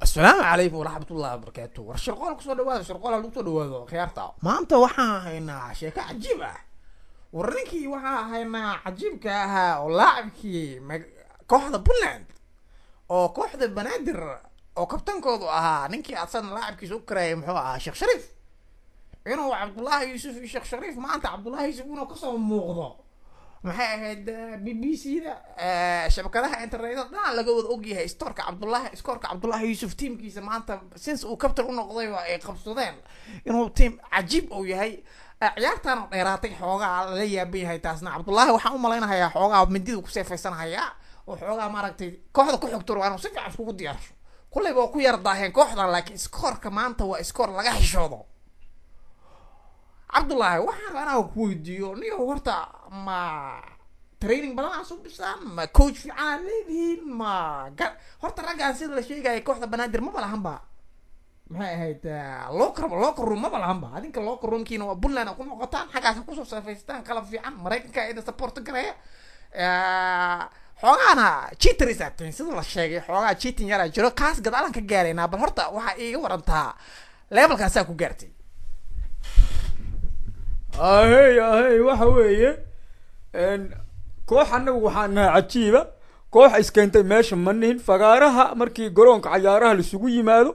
asalaamu calaykum waraxmat ullahi wabarakaatu war shirqool kusoo dhawaada shirqoola lagu soo dhawaado khiyaarta maanta waxaan haynaa sheeko cajiib ah war ninkii waxaa haynaa cajiibka ahaa oo laacibkii kooxda puntland oo kooxda banaadir oo kabtankoodu ahaa ninkii asan laacibkiisa u kareeyay muxuu ahaa sheekh shariif inuu cabdullaahi yuusuf iyo sheekh shariif maanta cabdullaahi yuusuf inuu kasoo muuqdo maxay ahayd eh, b b c da eh, shabakadaha internetyada dhan laga wada ogyahay stoorka cabdullahi scoorka cabdullahi yuusuf tiamkiisa maanta since uu captain unoqday waa ay qabsadeen inuu tiam cajiib uu yahay eh, ciyaartaana dheeraatay xoogaa lala yaaban yahay taasna cabdullaahi waxaan u malaynahayaa xoogaa mindida ku seefaysanahayaa oo xoogaa maaragtay kooxda ku xogto waa inuu si fiican iskugu diyaarsho kulleyba waa ku yar daaheen kooxdan laakiin iskoorka maanta waa iskoor laga xishoodo cabdullahi waxaan anaa ku weydiiyo niyo horta ma training badan aa soo bishaan ma coach fiican leedihiin ma ga horta raggaan sida la sheegaya kooxda banaadir maba lahan ba maxay ahayd eh, locker locker room maba lahanba adinka locker roomkiina waa puntland aa ku noqotaan xaggaas ha kusoo saafaystaan qalab fiican maraykanka idin support gareeya eh, xoogaana cheaters a tihin sida la sheegay xoogaa cheating yaraa jiro kaas gadaalaan ka gaaraynaa bal horta waxaa iiga warantaa levelkaasaa ku gaartay ahey ahey waxa weeye koox annagu waxaa naha cajiiba koox iskeentay meesha ma nihin fagaaraha markii garoonka cayaaraha laisugu yimaado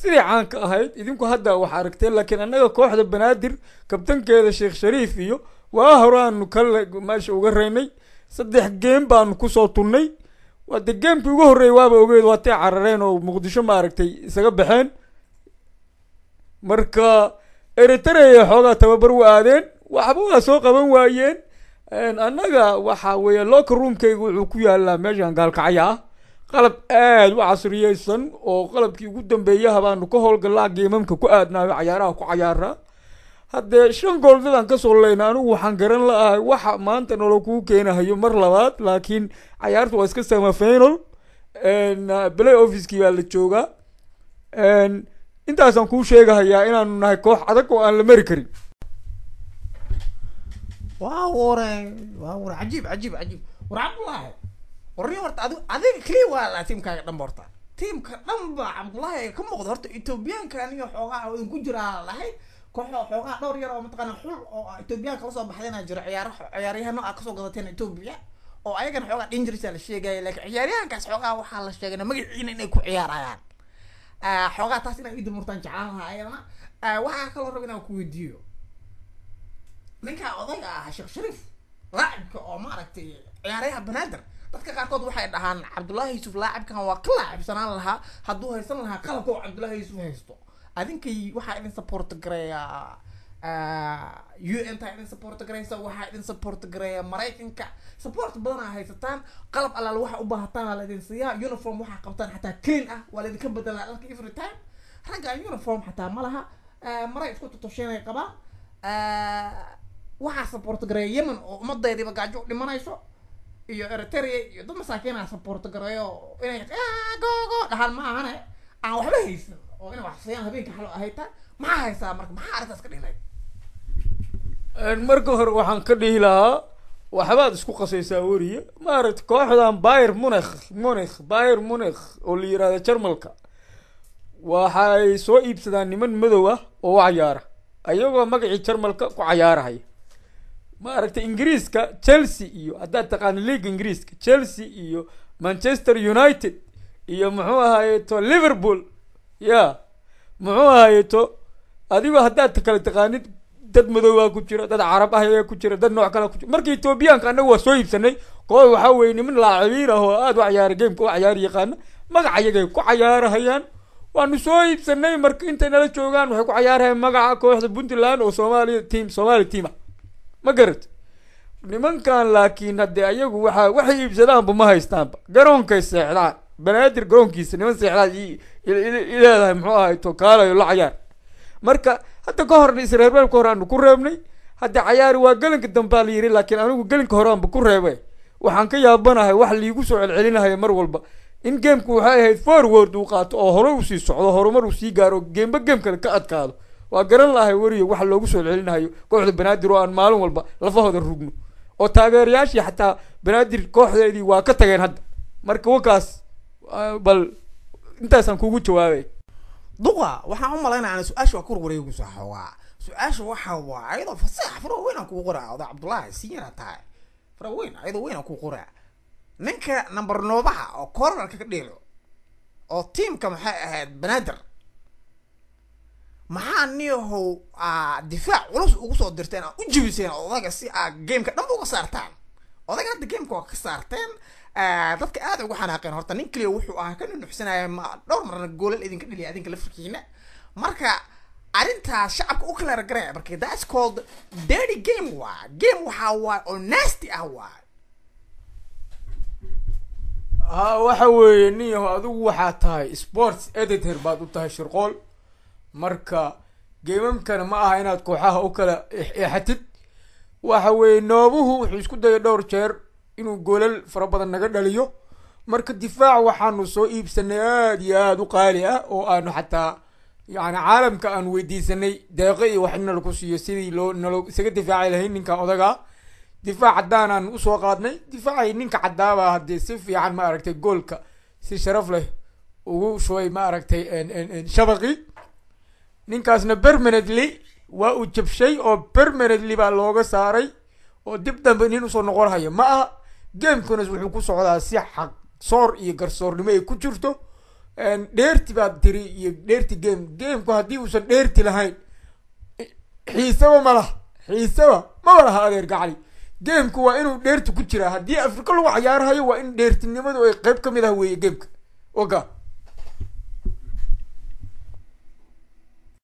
siday caanka ahayd idinku hadda wax aragteen laakiin annaga kooxda banaadir kabtankeeda sheekh shariif iyo waa horaanu kale meesha uga raynay saddex geem baanu kusoo tunnay wade geemkii ugu horreeyay waaba ogeed waatay carareen oo muqdisho maaragtay isaga baxeen marka eritareya xoogaa tababar u aadeen waxba waa soo qaban waayeen annaga waxaa weeye locker roomkayga wuxuu ku yaalaa meeshan gaalkacya ah qalab aada u casriyeysan oo qalabkii ugu dambeeyaha baanu ka howlgallaa geemamka ku aadnaayo cayaaraha ku cayaara haddee shan gool dadaan kasoo leyna anigu waxaan garan la-ahay waxa maanta nolo kuu keenahayo mar labaad laakiin cayaarta waa iska samafainal play officekii baa la joogaa intaasaan kuu sheegahayaa inaanu nahay koox adag oo aan la mari karin waa wure waa wure cajiib cajiib cajiib war cabdullaahi warni horta ad adiga keliya waa laa tiimkaaga dhan ba horta tiimka dhan baa cabdullaahi ka muuqda horta ethoobiyaanka aniga xoogaha odan ku jiraa lahay kooxo xoogaha dhowr yar oo mataqaana xul oo ethoobiyaanka lasoo baxdayna jiro ciyaar ciyaaryahano nooca ah kasoo gadateen ethoobia oo ayagana xoogaa dangerisa la sheegaya laakiin ciyaaryahankaas xoogaha waxaa la sheegana magaciina inay ku ciyaarayaan ah, xoogaha taas inay idamurtaan jeclaha ayana ah, waxaa kaloo rab inaan ku weydiiyo ninkaa odayga ah sheekh shariif laacibka oo maaragtay ciyaaryaha banaadir dadka qaarkood waxay dhahaan cabdullaahi yuusuf laacibkan waa ka laacibsanaan lahaa hadduu haysan lahaa qalabka oo cabdullaahi yuusuf haysto adinkay waxaa idin support ah, u n ta idin support garaysa waxaa idin support maraykanka support badanaa haysataan qalab allaal waxaa u baahataan waa laydin siiyaa uniform waxaa qabtaan xataa clean ah waa laidinka bedelaa dalka every time ragga uniform xataa ma laha ah, maray isku totosheenay qabaan ah, waxaa saboortagareeya yemen oo ummadeediiba gaajo u dhimanayso iyo eritrea iyo dad masaakiinaa saboortagareeyo inay gogo dhahaan ma ahane aan waxba haysan oo inay wax siiyaan habeenka xalo ahayta maxaa haysaa marka maxaa arrintaas ka dhihi marka hore waxaan ka dhihi lahaa waxbaad isku qasaysaa weriya maaragta kooxdan byr munikh munikh byr munih oo la yiraahdo jarmalka waxay soo iibsadaan niman madow ah oo u cayaara ayagoo magacii jarmalka ku cayaarahaya maaragtay ingiriiska chelsea iyo haddaad taqaano leaga ingiriiska chelsea iyo manchester united iyo muxuu ahaaye to liverpool ya muxuu ahaaye to adigoo haddaad kale taqaanid dad madowaa ku jira dad carab ah ayaa ku jira dad nooc kalea ku jira marka etoobiyaanka annagu waa soo iibsanay koob waxaa weye niman laacibiin ah oo aada u cayaara gameka u cayaari yaqaana magaca ayagay ku cayaarahayaan waanu soo iibsanay marka intay nala joogaan waxay ku cayaarahayaan magaca kooxda puntland oo soomaaliya team soomaali team ah ma garat nimankan laakiin haddee ayagu waxaa waxay iibsadaanba ma haystaanba garoonkay seexdaan banaadir garoonkiisa niman seexdaad ileedahay muxuu ahay kaalayo la cayaar marka hadda ka horna isreerbeelka hore aanu ku reebnay hadde cayaari waa gelinka dambaa la yiri laakiin anigu gelinka hore ku reebay waxaan ka yaabanahay wax liigu soo celcelinahaya mar walba in geemku waxay ahayd forward uu qaato oo hore usii socdo horumar uu sii gaaro geemba geem kale ka adkaado waa garan lahay weriyo waxa loogu soo celinayo kooxda banaadir oo aan maalin walba lafahooda rugno oo taageerayaashii xataa banaadir kooxdeedii waa ka tageen hadda marka wakaas ah, bal intaasaan kugu jawaabay duqa waxaan u malaynaya ana su-aasha waa kurwareegu saxoogaa su-aasha waxa waa iyadoo fasax fara weyn aan kugu qoraa oda cabdullaahi sinyara tahay fara weyn iyadoo weyn aan kugu qoraa ninka nambar noobaha oo korarka ka dheelo oo tiamka maxay ahayd banaadir maxaa niyahow ah, difaac culus ugu soo dirteen aad ah, u jibiseen odaga si aad ah, gameka dhanba uga saartaan odaga hadda gameka waa ka saarteen dadka aad uga xanaaqeen horta nin keliya wuxuu ahaa ka nunuxsanaya ma dhowr marna goolal idinka dheliya adinka lafrkiina marka arrintaas shacabka u kala ragaraya marka that's called dirty game waa game waxaa waay oo nasty ah waay ha waxa weeye ninyaho adigu waxaa tahay sports editor baad u tahay shirqool marka geemamkana ma aha inaad kooxaha u kala eexatid waxa weeye noobuhu wuxuu isku daya dhowr jeer inuu golal fara badan naga dhaliyo marka difaac waxaanu soo iibsanay aada iyo aada u qaali ah oo aanu xataa yani caalamka aanu weydiisanay deeqo iyo wax inalaku siiyo sidii loo nalo isaga difaaci lahayn ninka odagaa difaac caddaan aan usoo qaadnay difaacay ninka caddaaba ah haddii si fiican ma aragtay goolka si sharaf leh ugu shubay ma aragtay shabaqi ninkaasna permanently waa uu jabshay oo permanently baa looga saaray oo dib dambe nin usoo noqonhayo ma aha gamekunas wuxuu ku socdaa si xaq soor iyo garsoornimo ay ku jirto dheerti baa tiri iyo dheerti game gameku haddii uusan dheerti lahayn xiisaba ma laha xiisaba maba laha adeer gacli gameku waa inuu dheerti ku jiraa haddii afrika lagu cayaarhayo waa in dheertinimadu ay qeyb ka mid ah weeye gameka oga